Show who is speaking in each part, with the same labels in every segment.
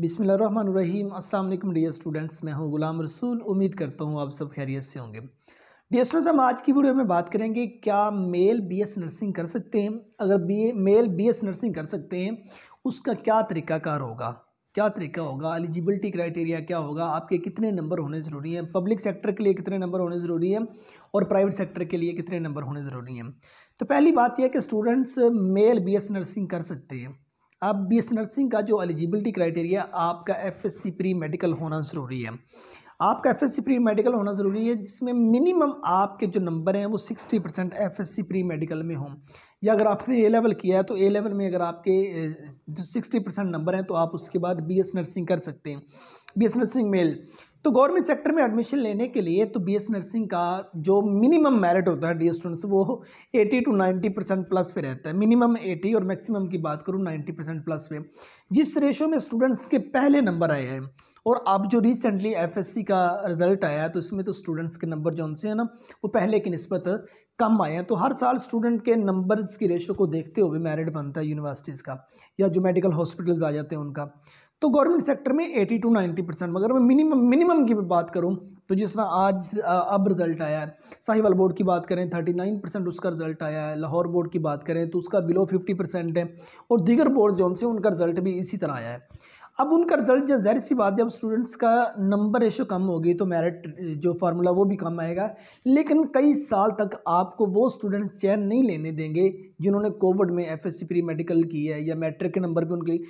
Speaker 1: बिसमीम् अल्लाम dear students मैं हूं गुलाम रसूल उम्मीद करता हूं आप सब खैरियत से होंगे डियर स्टूडेंट्स हम आज की वीडियो में बात करेंगे क्या मेल बीएस नर्सिंग कर सकते हैं अगर बी मेल बीएस नर्सिंग कर सकते हैं उसका क्या तरीकाकार होगा क्या तरीका होगा एलिजिबिलिटी क्राइटेरिया क्या होगा आपके कितने नंबर होने ज़रूरी हैं पब्लिक सेक्टर के लिए कितने नंबर होने ज़रूरी हैं और प्राइवेट सेक्टर के लिए कितने नंबर होने ज़रूरी हैं तो पहली बात यह कि स्टूडेंट्स मेल बी नर्सिंग कर सकते हैं अब बी एस नर्सिंग का जो एलिजिबिलिटी क्राइटेरिया आपका F S C pre medical होना ज़रूरी है आपका F S C pre medical होना ज़रूरी है जिसमें मिनिमम आपके जो नंबर हैं वो sixty percent F S C pre medical में हों या अगर आपने ए लेवल किया है तो ए लेवल में अगर आपके जो सिक्सटी परसेंट नंबर हैं तो आप उसके बाद बी एस नर्सिंग कर सकते हैं बी एस नर्सिंग मेल तो गवर्नमेंट सेक्टर में एडमिशन लेने के लिए तो बी नर्सिंग का जो मिनिमम मेरिट होता है डी स्टूडेंट्स वो 80 टू 90 परसेंट प्लस पे रहता है मिनिमम 80 और मैक्सिमम की बात करूँ 90 परसेंट प्लस पे जिस रेशो में स्टूडेंट्स के पहले नंबर आए हैं और अब जो रिसेंटली एफएससी का रिजल्ट आया है तो इसमें तो स्टूडेंट्स के नंबर जो उनसे हैं ना वो पहले की नस्बत कम आए हैं तो हर साल स्टूडेंट के नंबर्स की रेशो को देखते हुए मेरिट बनता है यूनिवर्सिटीज़ का या जो मेडिकल हॉस्पिटल्स आ जाते हैं उनका तो गवर्नमेंट सेक्टर में 80 टू 90 परसेंट मगर मैं मिनिमम मिनिमम की बात करूं तो जिस तरह आज अब रिजल्ट आया है साहिवाल बोर्ड की बात करें 39 परसेंट उसका रिजल्ट आया है लाहौर बोर्ड की बात करें तो उसका बिलो 50 परसेंट है और दीगर बोर्ड जो उनसे उनका रिजल्ट भी इसी तरह आया है अब उनका रिजल्ट जब जहर सी बात जब स्टूडेंट्स का नंबर रेशो कम होगी तो मेरिट जो फार्मूला वो भी कम आएगा लेकिन कई साल तक आपको वो स्टूडेंट चैन नहीं लेने देंगे जिन्होंने कोविड में F S C pre medical की है या मैट्रिक के नंबर पे उनके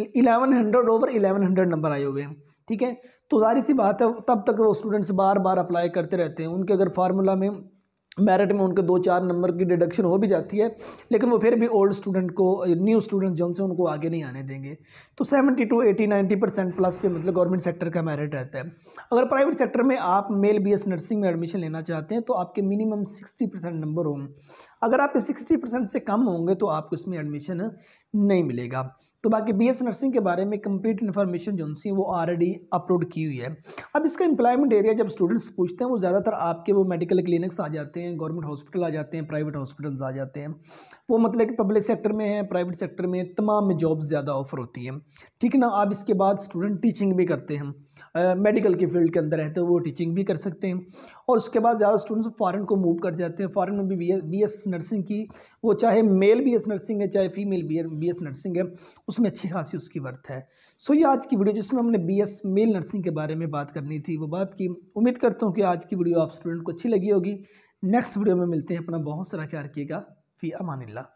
Speaker 1: eleven hundred over eleven hundred number आए हुए हैं ठीक है तो जाहिर सी बात है तब तक वो स्टूडेंट्स बार बार अप्लाई करते रहते हैं उनके अगर फार्मूला में मेरिट में उनके दो चार नंबर की डिडक्शन हो भी जाती है लेकिन वो फिर भी ओल्ड स्टूडेंट को न्यू स्टूडेंट जो उनसे उनको आगे नहीं आने देंगे तो seventy to eighty ninety percent plus पे मतलब गवर्नमेंट सेक्टर का मेरिट रहता है अगर प्राइवेट सेक्टर में आप मेल बी एस नर्सिंग में एडमिशन लेना चाहते हैं तो आपके मिनिमम सिक्सटी परसेंट नंबर होंगे अगर आपके सिक्सटी परसेंट से कम होंगे तो आपको इसमें एडमिशन नहीं मिलेगा तो बाकी बी एस नर्सिंग के बारे में कंप्लीट इन्फॉर्मेशन जो सी वो ऑलरेडी अपलोड की हुई है अब इसका एम्प्लॉयमेंट एरिया जब स्टूडेंट्स पूछते हैं वो ज़्यादातर आपके वो मेडिकल क्लिनिक्स आ जाते हैं गवर्नमेंट हॉस्पिटल आ जाते हैं प्राइवेट हॉस्पिटल्स आ जाते हैं वो मतलब कि पब्लिक सेक्टर में है प्राइवेट सेक्टर में तमाम में जॉब ज़्यादा ऑफर होती हैं ठीक है ना आप इसके बाद स्टूडेंट टीचिंग भी करते हैं मेडिकल के फील्ड के अंदर रहते हैं वो टीचिंग भी कर सकते हैं और उसके बाद ज़्यादा स्टूडेंट्स फॉरेन को मूव कर जाते हैं फॉरेन में भी बी एस नर्सिंग की वो चाहे मेल बी एस नर्सिंग है चाहे फीमेल बी एस नर्सिंग है उसमें अच्छी खासी उसकी वर्थ है सो ये आज की वीडियो जिसमें हमने बीएस मेल नर्सिंग के बारे में बात करनी थी वो बात की उम्मीद करता हूँ कि आज की वीडियो आप स्टूडेंट को अच्छी लगी होगी नेक्स्ट वीडियो में मिलते हैं अपना बहुत सारा ख्याल रखिएगा फ़ी अमानिल्ला